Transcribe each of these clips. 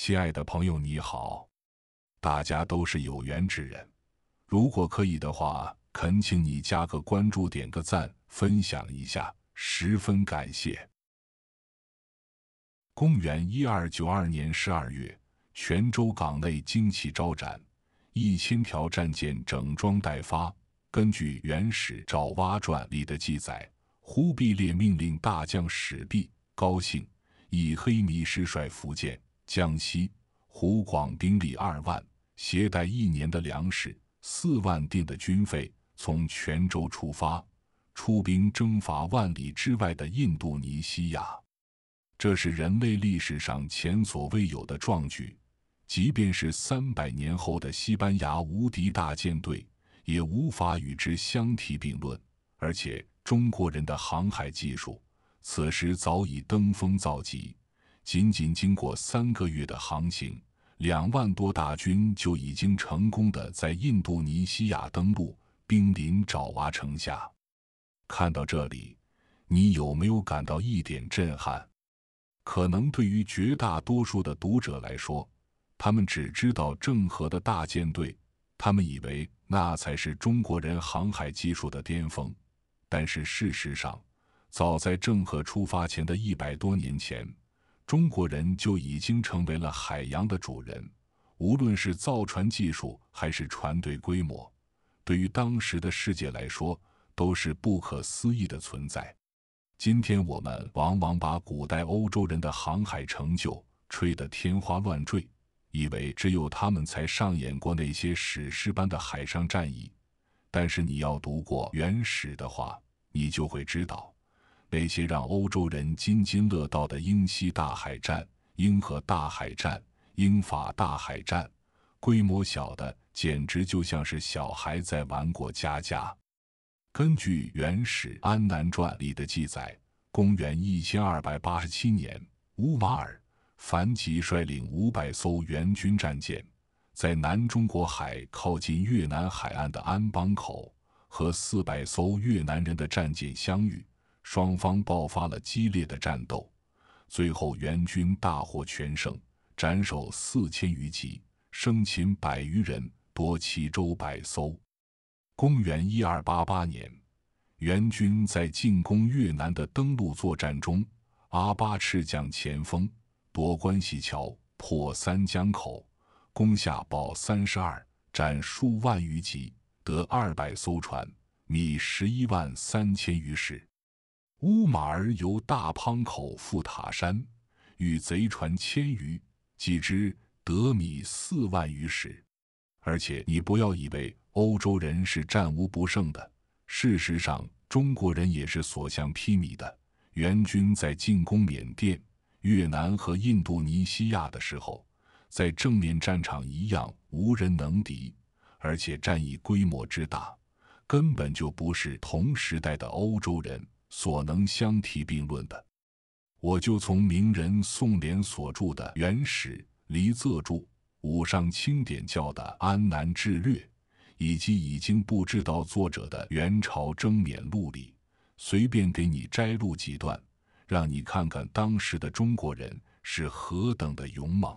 亲爱的朋友，你好！大家都是有缘之人，如果可以的话，恳请你加个关注，点个赞，分享一下，十分感谢。公元一二九二年十二月，泉州港内旌旗招展，一千条战舰整装待发。根据《元史·爪哇传》里的记载，忽必烈命令大将史弼、高兴以黑迷师率福建。江西、湖广兵力二万，携带一年的粮食，四万锭的军费，从泉州出发，出兵征伐万里之外的印度尼西亚。这是人类历史上前所未有的壮举，即便是三百年后的西班牙无敌大舰队，也无法与之相提并论。而且，中国人的航海技术此时早已登峰造极。仅仅经过三个月的航行，两万多大军就已经成功的在印度尼西亚登陆，兵临爪哇城下。看到这里，你有没有感到一点震撼？可能对于绝大多数的读者来说，他们只知道郑和的大舰队，他们以为那才是中国人航海技术的巅峰。但是事实上，早在郑和出发前的一百多年前，中国人就已经成为了海洋的主人，无论是造船技术还是船队规模，对于当时的世界来说都是不可思议的存在。今天我们往往把古代欧洲人的航海成就吹得天花乱坠，以为只有他们才上演过那些史诗般的海上战役。但是你要读过原始》的话，你就会知道。那些让欧洲人津津乐道的英西大海战、英荷大海战、英法大海战，规模小的简直就像是小孩在玩过家家。根据原始《安南传》里的记载，公元一千二百八十七年，乌马尔·凡吉率领五百艘援军战舰，在南中国海靠近越南海岸的安邦口，和四百艘越南人的战舰相遇。双方爆发了激烈的战斗，最后元军大获全胜，斩首四千余级，生擒百余人，夺齐州百艘。公元一二八八年，元军在进攻越南的登陆作战中，阿巴赤将前锋夺关西桥，破三江口，攻下堡三十二，斩数万余级，得二百艘船，米十一万三千余石。乌马儿由大胖口赴塔山，与贼船千余，几支得米四万余石。而且你不要以为欧洲人是战无不胜的，事实上，中国人也是所向披靡的。元军在进攻缅甸、越南和印度尼西亚的时候，在正面战场一样无人能敌，而且战役规模之大，根本就不是同时代的欧洲人。所能相提并论的，我就从名人宋濂所著的《元始离泽著《五上清点教的安南志略》，以及已经不知道作者的《元朝征缅录》里，随便给你摘录几段，让你看看当时的中国人是何等的勇猛。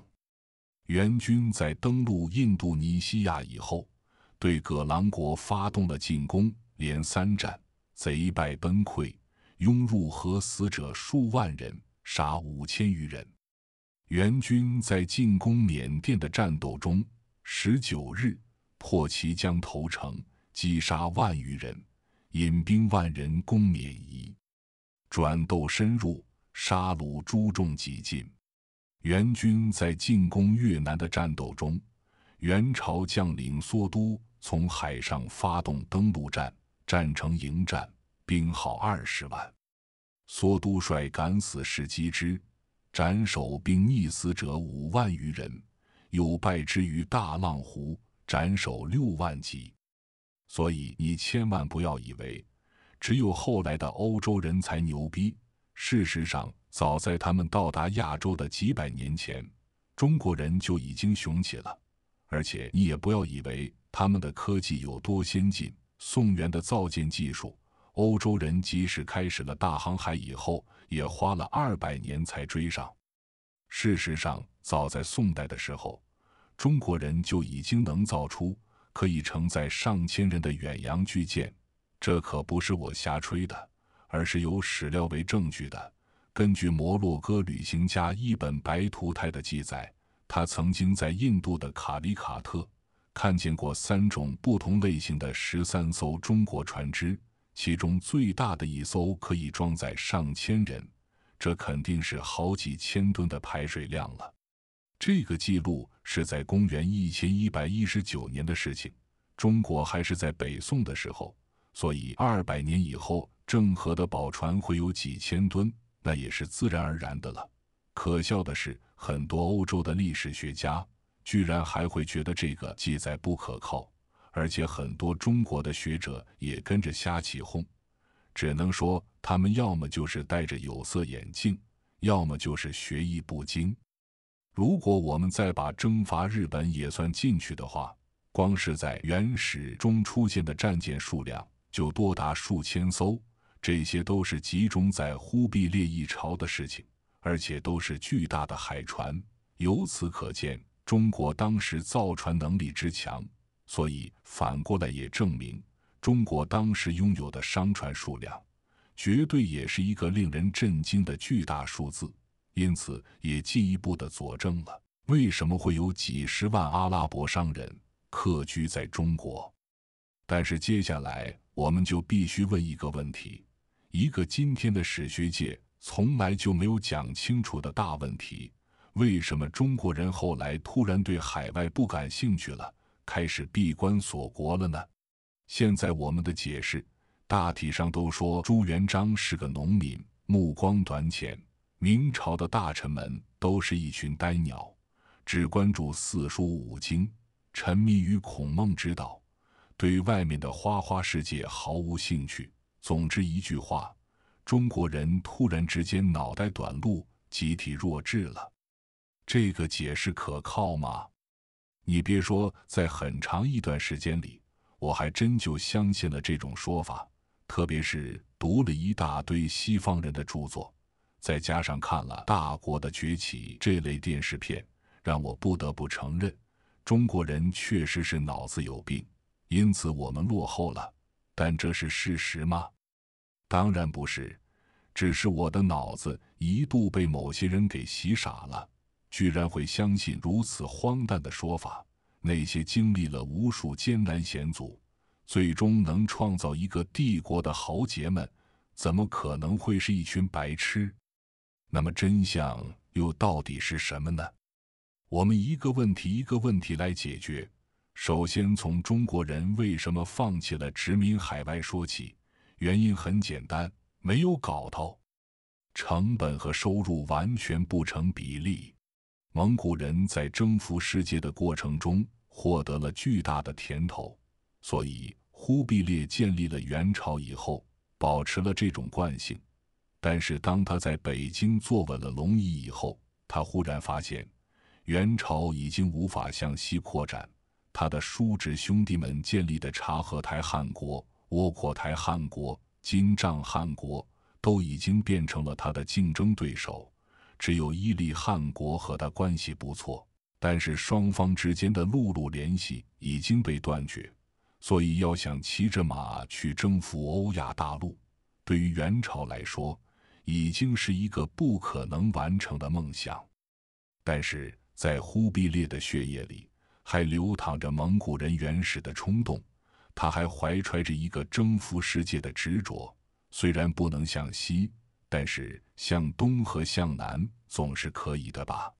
元军在登陆印度尼西亚以后，对葛朗国发动了进攻，连三战，贼败崩溃。拥入河，死者数万人，杀五千余人。元军在进攻缅甸的战斗中，十九日破其江头城，击杀万余人，引兵万人攻缅夷，转斗深入，杀戮诸众几进，元军在进攻越南的战斗中，元朝将领梭都从海上发动登陆战，战成迎战，兵号二十万。梭都帅敢死士击之，斩首并溺死者五万余人。又败之于大浪湖，斩首六万级。所以你千万不要以为，只有后来的欧洲人才牛逼。事实上，早在他们到达亚洲的几百年前，中国人就已经雄起了。而且你也不要以为他们的科技有多先进。宋元的造舰技术。欧洲人即使开始了大航海以后，也花了二百年才追上。事实上，早在宋代的时候，中国人就已经能造出可以承载上千人的远洋巨舰。这可不是我瞎吹的，而是有史料为证据的。根据摩洛哥旅行家一本白图泰的记载，他曾经在印度的卡里卡特看见过三种不同类型的十三艘中国船只。其中最大的一艘可以装载上千人，这肯定是好几千吨的排水量了。这个记录是在公元一千一百一十九年的事情，中国还是在北宋的时候，所以二百年以后郑和的宝船会有几千吨，那也是自然而然的了。可笑的是，很多欧洲的历史学家居然还会觉得这个记载不可靠。而且很多中国的学者也跟着瞎起哄，只能说他们要么就是戴着有色眼镜，要么就是学艺不精。如果我们再把征伐日本也算进去的话，光是在原始中出现的战舰数量就多达数千艘，这些都是集中在忽必烈一朝的事情，而且都是巨大的海船。由此可见，中国当时造船能力之强。所以反过来也证明，中国当时拥有的商船数量，绝对也是一个令人震惊的巨大数字。因此，也进一步的佐证了为什么会有几十万阿拉伯商人客居在中国。但是，接下来我们就必须问一个问题：一个今天的史学界从来就没有讲清楚的大问题，为什么中国人后来突然对海外不感兴趣了？开始闭关锁国了呢。现在我们的解释大体上都说朱元璋是个农民，目光短浅；明朝的大臣们都是一群呆鸟，只关注四书五经，沉迷于孔孟之道，对外面的花花世界毫无兴趣。总之一句话，中国人突然之间脑袋短路，集体弱智了。这个解释可靠吗？你别说，在很长一段时间里，我还真就相信了这种说法。特别是读了一大堆西方人的著作，再加上看了《大国的崛起》这类电视片，让我不得不承认，中国人确实是脑子有病，因此我们落后了。但这是事实吗？当然不是，只是我的脑子一度被某些人给洗傻了。居然会相信如此荒诞的说法？那些经历了无数艰难险阻，最终能创造一个帝国的豪杰们，怎么可能会是一群白痴？那么真相又到底是什么呢？我们一个问题一个问题来解决。首先从中国人为什么放弃了殖民海外说起，原因很简单，没有搞头，成本和收入完全不成比例。蒙古人在征服世界的过程中获得了巨大的甜头，所以忽必烈建立了元朝以后，保持了这种惯性。但是，当他在北京坐稳了龙椅以后，他忽然发现，元朝已经无法向西扩展。他的叔侄兄弟们建立的察合台汗国、窝阔台汗国、金帐汗国，都已经变成了他的竞争对手。只有伊利汗国和他关系不错，但是双方之间的陆路联系已经被断绝，所以要想骑着马去征服欧亚大陆，对于元朝来说，已经是一个不可能完成的梦想。但是在忽必烈的血液里，还流淌着蒙古人原始的冲动，他还怀揣着一个征服世界的执着，虽然不能向西。但是向东和向南总是可以的吧？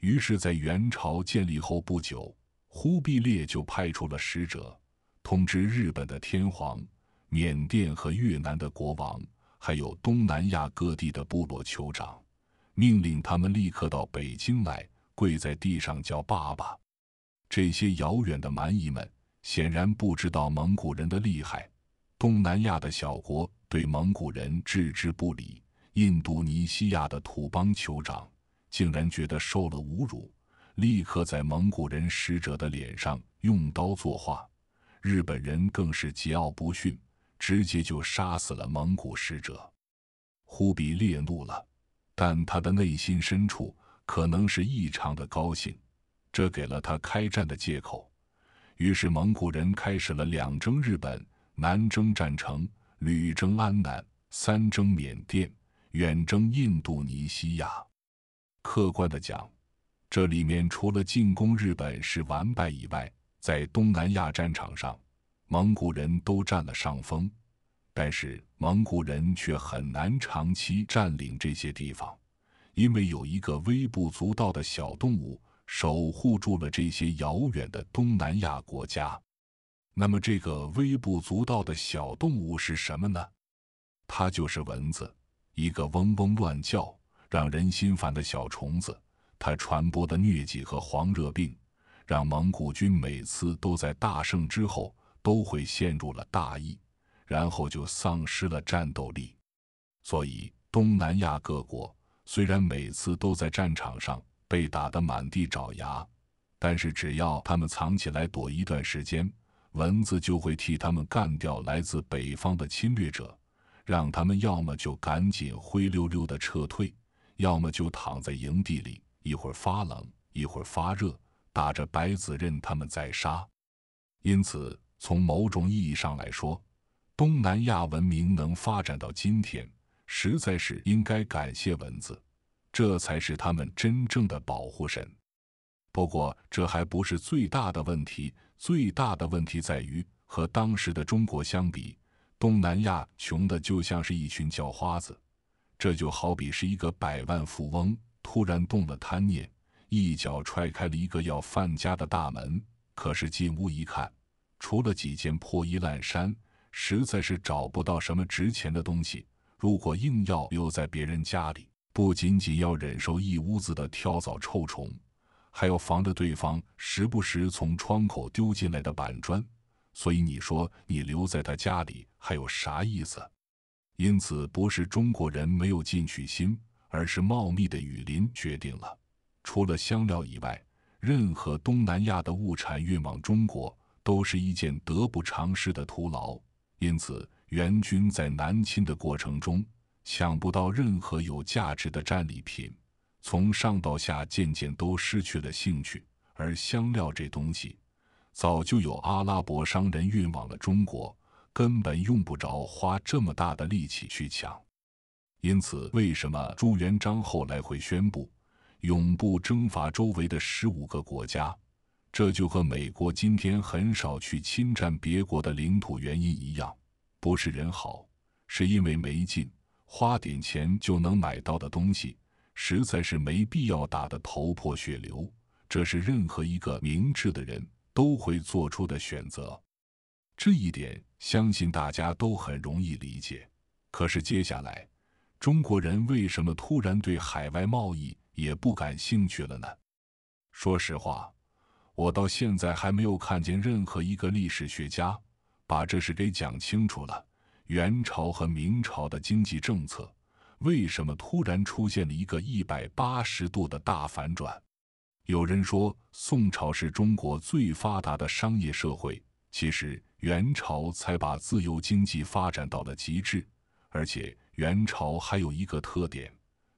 于是，在元朝建立后不久，忽必烈就派出了使者，通知日本的天皇、缅甸和越南的国王，还有东南亚各地的部落酋长，命令他们立刻到北京来，跪在地上叫爸爸。这些遥远的蛮夷们显然不知道蒙古人的厉害，东南亚的小国。对蒙古人置之不理，印度尼西亚的土邦酋长竟然觉得受了侮辱，立刻在蒙古人使者的脸上用刀作画。日本人更是桀骜不驯，直接就杀死了蒙古使者。忽必烈怒了，但他的内心深处可能是异常的高兴，这给了他开战的借口。于是蒙古人开始了两征日本，南征战城。屡征安南，三征缅甸，远征印度尼西亚。客观的讲，这里面除了进攻日本是完败以外，在东南亚战场上，蒙古人都占了上风。但是蒙古人却很难长期占领这些地方，因为有一个微不足道的小动物守护住了这些遥远的东南亚国家。那么，这个微不足道的小动物是什么呢？它就是蚊子，一个嗡嗡乱叫、让人心烦的小虫子。它传播的疟疾和黄热病，让蒙古军每次都在大胜之后都会陷入了大疫，然后就丧失了战斗力。所以，东南亚各国虽然每次都在战场上被打得满地找牙，但是只要他们藏起来躲一段时间。蚊子就会替他们干掉来自北方的侵略者，让他们要么就赶紧灰溜溜地撤退，要么就躺在营地里一会儿发冷一会儿发热，打着白子任他们宰杀。因此，从某种意义上来说，东南亚文明能发展到今天，实在是应该感谢蚊子，这才是他们真正的保护神。不过，这还不是最大的问题。最大的问题在于，和当时的中国相比，东南亚穷的就像是一群叫花子。这就好比是一个百万富翁突然动了贪念，一脚踹开了一个要饭家的大门。可是进屋一看，除了几件破衣烂衫，实在是找不到什么值钱的东西。如果硬要留在别人家里，不仅仅要忍受一屋子的跳蚤、臭虫。还要防着对方时不时从窗口丢进来的板砖，所以你说你留在他家里还有啥意思？因此，不是中国人没有进取心，而是茂密的雨林决定了，除了香料以外，任何东南亚的物产运往中国都是一件得不偿失的徒劳。因此，元军在南侵的过程中抢不到任何有价值的战利品。从上到下渐渐都失去了兴趣，而香料这东西早就有阿拉伯商人运往了中国，根本用不着花这么大的力气去抢。因此，为什么朱元璋后来会宣布永不征伐周围的十五个国家？这就和美国今天很少去侵占别国的领土原因一样，不是人好，是因为没劲，花点钱就能买到的东西。实在是没必要打得头破血流，这是任何一个明智的人都会做出的选择。这一点，相信大家都很容易理解。可是，接下来，中国人为什么突然对海外贸易也不感兴趣了呢？说实话，我到现在还没有看见任何一个历史学家把这事给讲清楚了。元朝和明朝的经济政策。为什么突然出现了一个一百八十度的大反转？有人说宋朝是中国最发达的商业社会，其实元朝才把自由经济发展到了极致。而且元朝还有一个特点，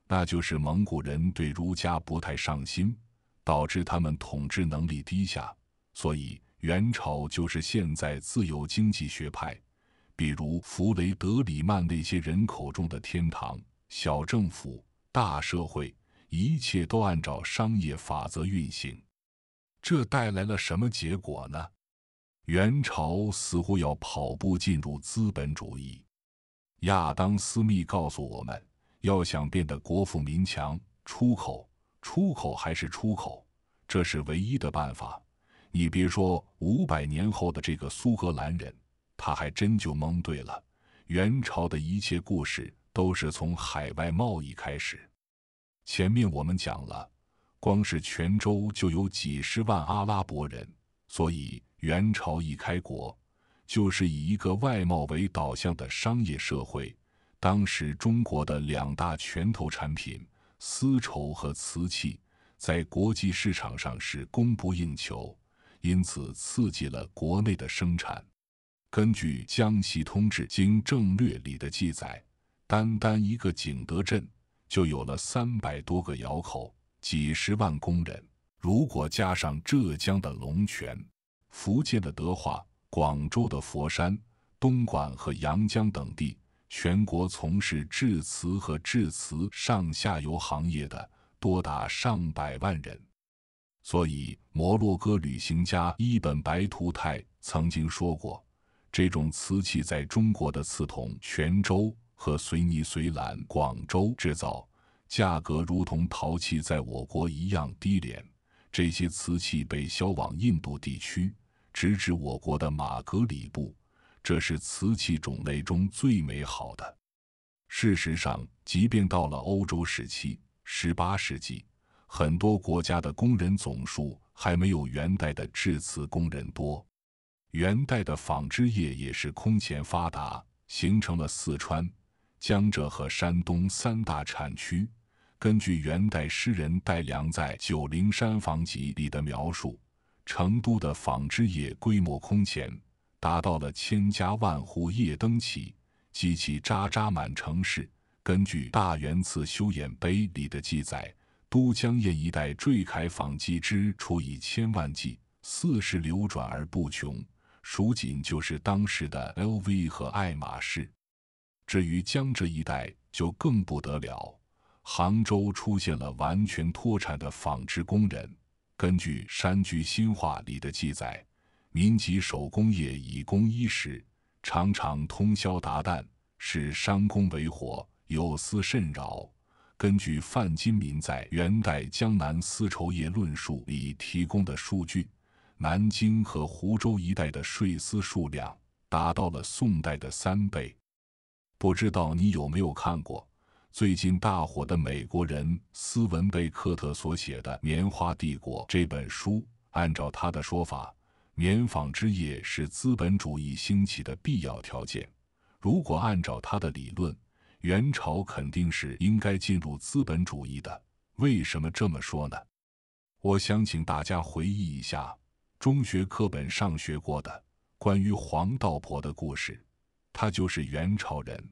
那就是蒙古人对儒家不太上心，导致他们统治能力低下。所以元朝就是现在自由经济学派，比如弗雷德里曼那些人口中的天堂。小政府，大社会，一切都按照商业法则运行，这带来了什么结果呢？元朝似乎要跑步进入资本主义。亚当·斯密告诉我们，要想变得国富民强，出口，出口还是出口，这是唯一的办法。你别说，五百年后的这个苏格兰人，他还真就蒙对了。元朝的一切故事。都是从海外贸易开始。前面我们讲了，光是泉州就有几十万阿拉伯人，所以元朝一开国，就是以一个外贸为导向的商业社会。当时中国的两大拳头产品丝绸和瓷器在国际市场上是供不应求，因此刺激了国内的生产。根据《江西通志经政略》里的记载。单单一个景德镇就有了三百多个窑口，几十万工人。如果加上浙江的龙泉、福建的德化、广州的佛山、东莞和阳江等地，全国从事制瓷和制瓷上下游行业的多达上百万人。所以，摩洛哥旅行家伊本·白图泰曾经说过：“这种瓷器在中国的瓷都泉州。”和随泥随缆广州制造，价格如同陶器在我国一样低廉。这些瓷器被销往印度地区，直至我国的马格里布。这是瓷器种类中最美好的。事实上，即便到了欧洲时期 （18 世纪），很多国家的工人总数还没有元代的制瓷工人多。元代的纺织业也是空前发达，形成了四川。江浙和山东三大产区，根据元代诗人戴良在《九灵山房集》里的描述，成都的纺织业规模空前，达到了千家万户夜灯起，机器渣渣满城市。根据《大元寺修演碑》里的记载，都江堰一带坠开纺机之，出以千万计，四时流转而不穷。蜀锦就是当时的 LV 和爱马仕。至于江浙一带就更不得了，杭州出现了完全脱产的纺织工人。根据《山居新话》里的记载，民籍手工业以工衣食，常常通宵达旦，使商工为火，有丝甚扰。根据范金民在《元代江南丝绸业论述》里提供的数据，南京和湖州一带的税丝数量达到了宋代的三倍。不知道你有没有看过最近大火的美国人斯文贝克特所写的《棉花帝国》这本书？按照他的说法，棉纺织业是资本主义兴起的必要条件。如果按照他的理论，元朝肯定是应该进入资本主义的。为什么这么说呢？我想请大家回忆一下中学课本上学过的关于黄道婆的故事。他就是元朝人，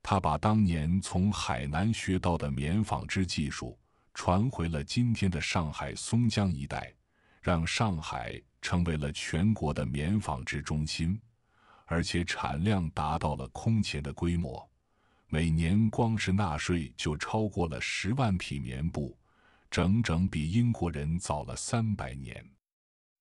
他把当年从海南学到的棉纺织技术传回了今天的上海松江一带，让上海成为了全国的棉纺织中心，而且产量达到了空前的规模，每年光是纳税就超过了十万匹棉布，整整比英国人早了三百年。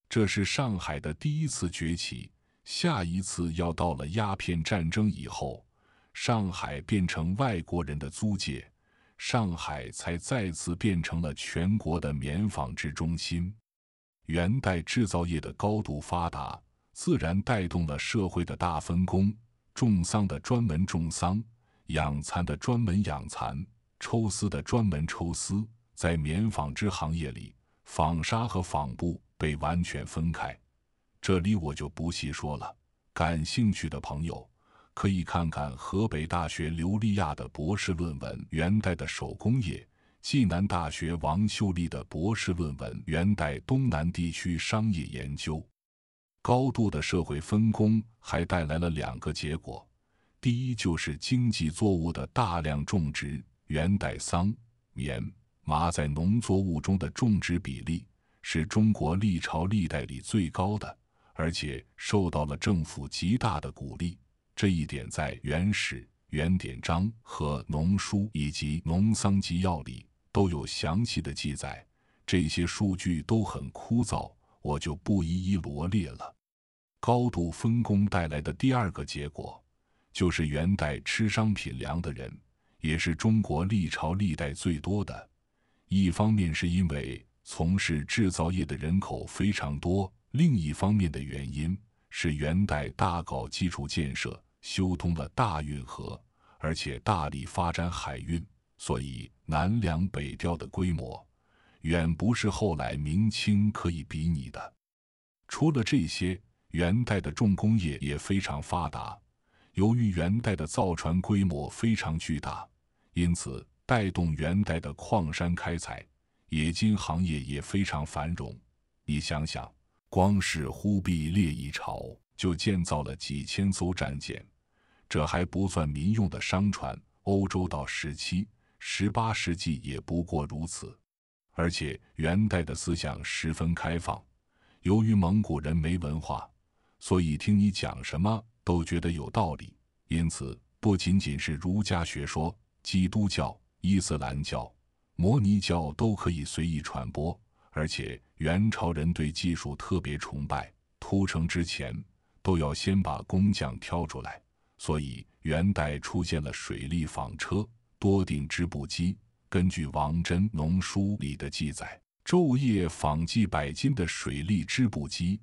这是上海的第一次崛起。下一次要到了鸦片战争以后，上海变成外国人的租界，上海才再次变成了全国的棉纺织中心。元代制造业的高度发达，自然带动了社会的大分工：种桑的专门种桑，养蚕的专门养蚕，抽丝的专门抽丝。在棉纺织行业里，纺纱和纺布被完全分开。这里我就不细说了，感兴趣的朋友可以看看河北大学刘丽亚的博士论文《元代的手工业》，暨南大学王秀丽的博士论文《元代东南地区商业研究》。高度的社会分工还带来了两个结果：第一，就是经济作物的大量种植。元代桑、棉、麻在农作物中的种植比例是中国历朝历代里最高的。而且受到了政府极大的鼓励，这一点在《原始原典章》和《农书》以及《农桑纪要》里都有详细的记载。这些数据都很枯燥，我就不一一罗列了。高度分工带来的第二个结果，就是元代吃商品粮的人，也是中国历朝历代最多的。一方面是因为从事制造业的人口非常多。另一方面的原因是元代大搞基础建设，修通了大运河，而且大力发展海运，所以南梁北调的规模远不是后来明清可以比拟的。除了这些，元代的重工业也非常发达。由于元代的造船规模非常巨大，因此带动元代的矿山开采、冶金行业也非常繁荣。你想想。光是忽必烈一朝就建造了几千艘战舰，这还不算民用的商船。欧洲到十七、十八世纪也不过如此。而且元代的思想十分开放，由于蒙古人没文化，所以听你讲什么都觉得有道理。因此，不仅仅是儒家学说、基督教、伊斯兰教、摩尼教都可以随意传播，而且。元朝人对技术特别崇拜，屠城之前都要先把工匠挑出来，所以元代出现了水力纺车、多锭织布机。根据《王真《农书》里的记载，昼夜纺绩百斤的水力织布机，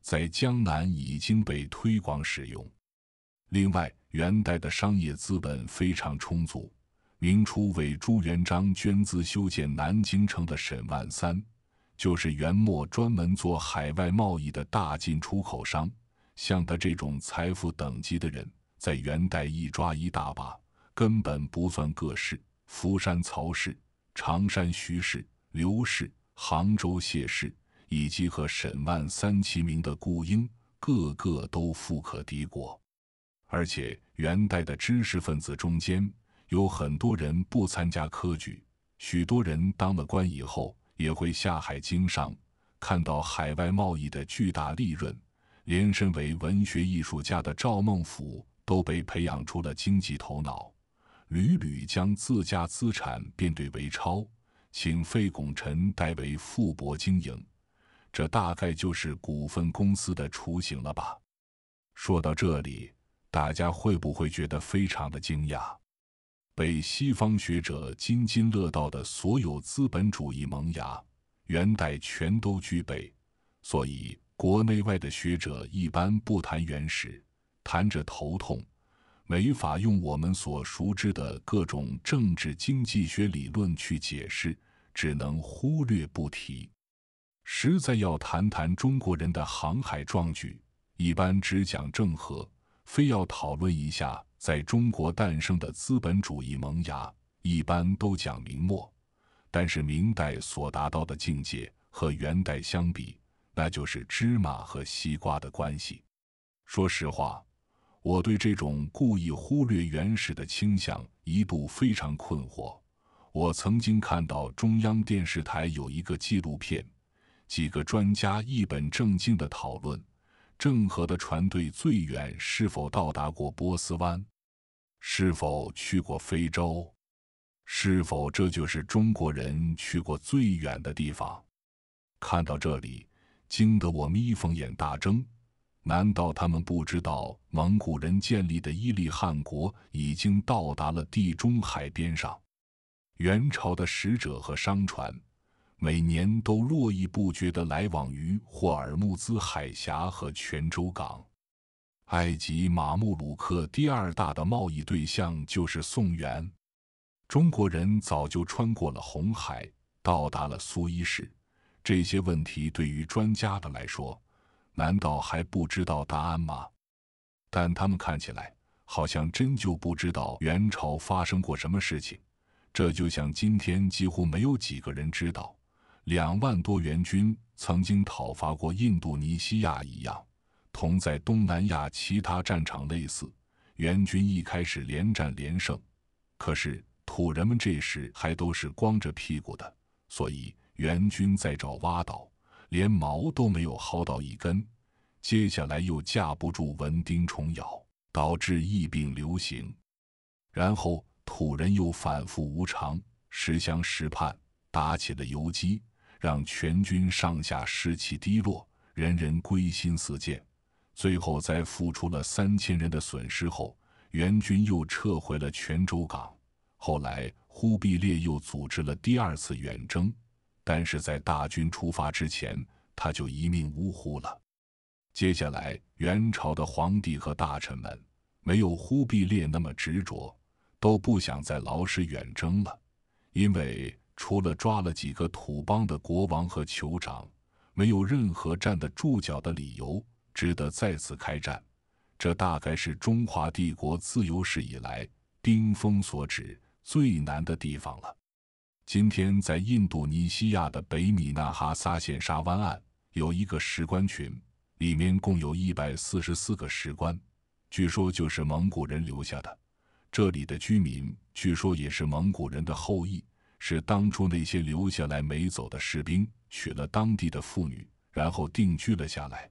在江南已经被推广使用。另外，元代的商业资本非常充足，明初为朱元璋捐资修建南京城的沈万三。就是元末专门做海外贸易的大进出口商，像他这种财富等级的人，在元代一抓一大把，根本不算个事。福山曹氏、长山徐氏、刘氏、杭州谢氏，以及和沈万三齐名的顾英，个个都富可敌国。而且元代的知识分子中间，有很多人不参加科举，许多人当了官以后。也会《下海经》商，看到海外贸易的巨大利润，连身为文学艺术家的赵孟俯都被培养出了经济头脑，屡屡将自家资产变兑为钞，请费拱辰代为富伯经营，这大概就是股份公司的雏形了吧？说到这里，大家会不会觉得非常的惊讶？被西方学者津津乐道的所有资本主义萌芽，元代全都具备，所以国内外的学者一般不谈原始，谈着头痛，没法用我们所熟知的各种政治经济学理论去解释，只能忽略不提。实在要谈谈中国人的航海壮举，一般只讲郑和，非要讨论一下。在中国诞生的资本主义萌芽，一般都讲明末，但是明代所达到的境界和元代相比，那就是芝麻和西瓜的关系。说实话，我对这种故意忽略原始的倾向一度非常困惑。我曾经看到中央电视台有一个纪录片，几个专家一本正经地讨论郑和的船队最远是否到达过波斯湾。是否去过非洲？是否这就是中国人去过最远的地方？看到这里，惊得我眯缝眼大睁。难道他们不知道蒙古人建立的伊利汗国已经到达了地中海边上？元朝的使者和商船每年都络绎不绝地来往于霍尔木兹海峡和泉州港。埃及马穆鲁克第二大的贸易对象就是宋元，中国人早就穿过了红海，到达了苏伊士。这些问题对于专家的来说，难道还不知道答案吗？但他们看起来好像真就不知道元朝发生过什么事情。这就像今天几乎没有几个人知道，两万多元军曾经讨伐过印度尼西亚一样。同在东南亚其他战场类似，援军一开始连战连胜，可是土人们这时还都是光着屁股的，所以援军在找挖岛，连毛都没有薅到一根。接下来又架不住蚊叮虫咬，导致疫病流行。然后土人又反复无常，时相时盼，打起了游击，让全军上下士气低落，人人归心似箭。最后，在付出了三千人的损失后，元军又撤回了泉州港。后来，忽必烈又组织了第二次远征，但是在大军出发之前，他就一命呜呼了。接下来，元朝的皇帝和大臣们没有忽必烈那么执着，都不想再劳师远征了，因为除了抓了几个土邦的国王和酋长，没有任何站得住脚的理由。值得再次开战，这大概是中华帝国自有史以来冰封所指最难的地方了。今天在印度尼西亚的北米纳哈撒县沙湾岸有一个石棺群，里面共有一百四十四个石棺，据说就是蒙古人留下的。这里的居民据说也是蒙古人的后裔，是当初那些留下来没走的士兵娶了当地的妇女，然后定居了下来。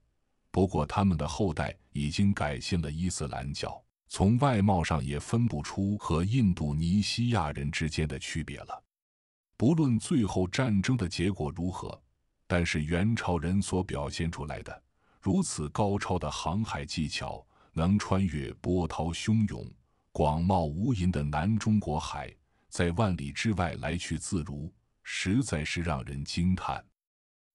不过，他们的后代已经改信了伊斯兰教，从外貌上也分不出和印度尼西亚人之间的区别了。不论最后战争的结果如何，但是元朝人所表现出来的如此高超的航海技巧，能穿越波涛汹涌、广袤无垠的南中国海，在万里之外来去自如，实在是让人惊叹。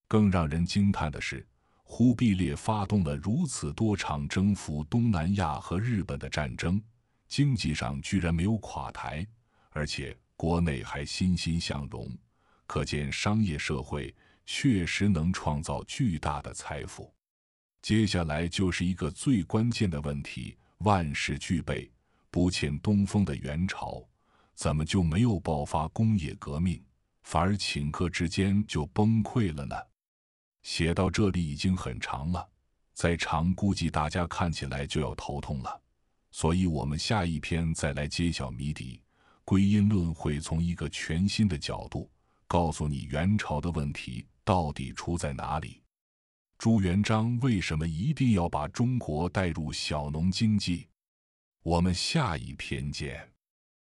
更让人惊叹的是。忽必烈发动了如此多场征服东南亚和日本的战争，经济上居然没有垮台，而且国内还欣欣向荣，可见商业社会确实能创造巨大的财富。接下来就是一个最关键的问题：万事俱备，不欠东风的元朝，怎么就没有爆发工业革命，反而顷刻之间就崩溃了呢？写到这里已经很长了，再长估计大家看起来就要头痛了。所以，我们下一篇再来揭晓谜底，《归因论》会从一个全新的角度，告诉你元朝的问题到底出在哪里，朱元璋为什么一定要把中国带入小农经济？我们下一篇见。